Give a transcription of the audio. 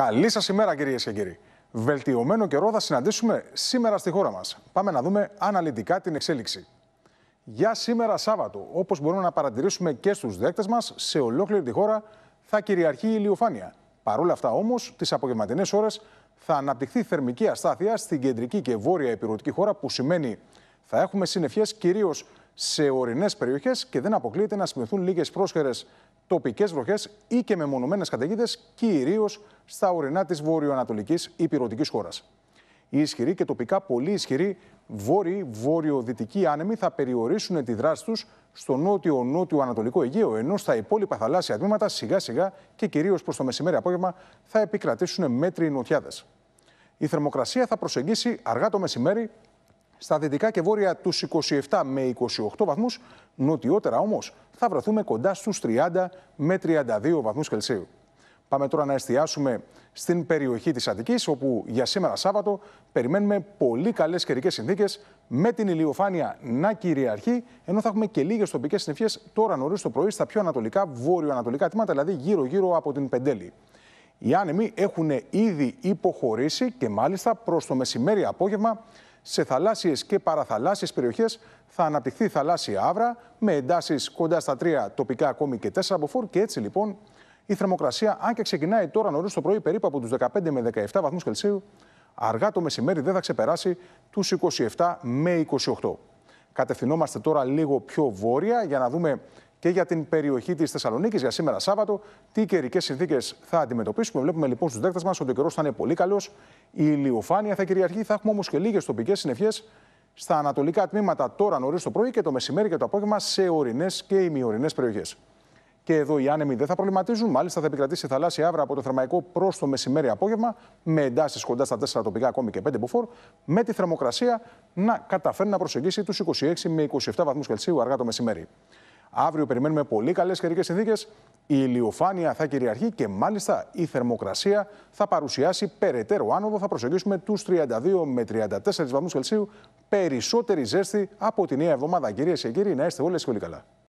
Καλή σας ημέρα, κυρίες και κύριοι. Βελτιωμένο καιρό θα συναντήσουμε σήμερα στη χώρα μας. Πάμε να δούμε αναλυτικά την εξέλιξη. Για σήμερα Σάββατο, όπως μπορούμε να παρατηρήσουμε και στους δέκτες μας, σε ολόκληρη τη χώρα θα κυριαρχεί η ηλιοφάνεια. Παρ' όλα αυτά, όμως, τις απογευματινές ώρες θα αναπτυχθεί θερμική αστάθεια στην κεντρική και βόρεια επιρροτική χώρα, που σημαίνει θα έχουμε συννεφιές κυρίως σε ορεινές περιοχές και δεν αποκλείεται να σημειωθούν λίγες πρόσχερες τοπικές βροχές ή και μεμονωμένες καταιγίδες, κυρίως στα ορεινά της βορειοανατολική υπηρετική χώρας. Οι ισχυροί και τοπικά πολύ βόρειο βόρειοι-βορειοδυτικοί άνεμοι θα περιορίσουν τη δράση τους στο νότιο-νότιο-ανατολικό Αιγαίο, ενώ στα υπόλοιπα θαλάσσια τμήματα σιγά-σιγά και κυρίως προς το μεσημέρι-απόγευμα θα επικρατήσουν μέτρη νοτιάδες. Η θερμοκρασία θα προσεγγίσει αργά το μεσημέρι στα δυτικά και βόρεια τους 27 με 28 βαθμούς, νοτιότερα όμως θα βρεθούμε κοντά στους 30 με 32 βαθμούς Κελσίου. Πάμε τώρα να εστιάσουμε στην περιοχή της Αττικής, όπου για σήμερα Σάββατο περιμένουμε πολύ καλές καιρικές συνθήκες, με την ηλιοφάνεια να κυριαρχεί, ενώ θα έχουμε και λίγες τοπικές συννεφιές τώρα νωρίς το πρωί στα πιο ανατολικά, βόρειο-ανατολικά τμήματα, δηλαδή γύρω-γύρω από την Πεντέλη. Οι άνεμοι έχουν ήδη υποχωρήσει και μάλιστα προς το μεσημέρι απόγευμα σε θαλάσσιες και παραθαλάσσιες περιοχές θα αναπτυχθεί θαλάσσια άβρα με εντάσεις κοντά στα τρία τοπικά ακόμη και 4 φορ. Και έτσι λοιπόν η θερμοκρασία, αν και ξεκινάει τώρα νωρίς το πρωί περίπου από τους 15 με 17 βαθμούς Κελσίου, αργά το μεσημέρι δεν θα ξεπεράσει τους 27 με 28. Κατευθυνόμαστε τώρα λίγο πιο βόρεια για να δούμε και για την περιοχή της Θεσσαλονίκης για σήμερα Σάββατο. Τι καιρικές συνθήκες θα αντιμετωπίσουμε. Βλέπουμε λοιπόν στους δέκτες μας ότι ο καιρός θα είναι πολύ καλός. Η ηλιοφάνεια θα κυριαρχεί. Θα έχουμε όμως και λίγες τοπικές συνευχέ στα ανατολικά τμήματα τώρα νωρίς το πρωί και το μεσημέρι και το απόγευμα σε ορεινές και ημιορεινές περιοχές. Και εδώ οι άνεμοι δεν θα προβληματίζουν. Μάλιστα θα επικρατήσει η θαλάσσια αύριο από το θερμαϊκό προς το μεσημέρι απόγευμα, με εντάσεις κοντά στα 4 τοπικά, ακόμη και 5 μπουφόρ, με τη θερμοκρασία να καταφέρει να προσεγγίσει τους 26 με 27 βαθμούς Κελσίου αργά το μεσημέρι. Αύριο περιμένουμε πολύ καλές καιρικές συνθήκες. Η ηλιοφάνεια θα κυριαρχεί και μάλιστα η θερμοκρασία θα παρουσιάσει περαιτέρω άνοδο. Θα προσεγγίσουμε τους 32 με 34 βαθμούς Κελσίου. Περισσότερη ζέστη από την νέα εβδομάδα. Κυρίες και κύριοι, να είστε όλε και όλοι καλά.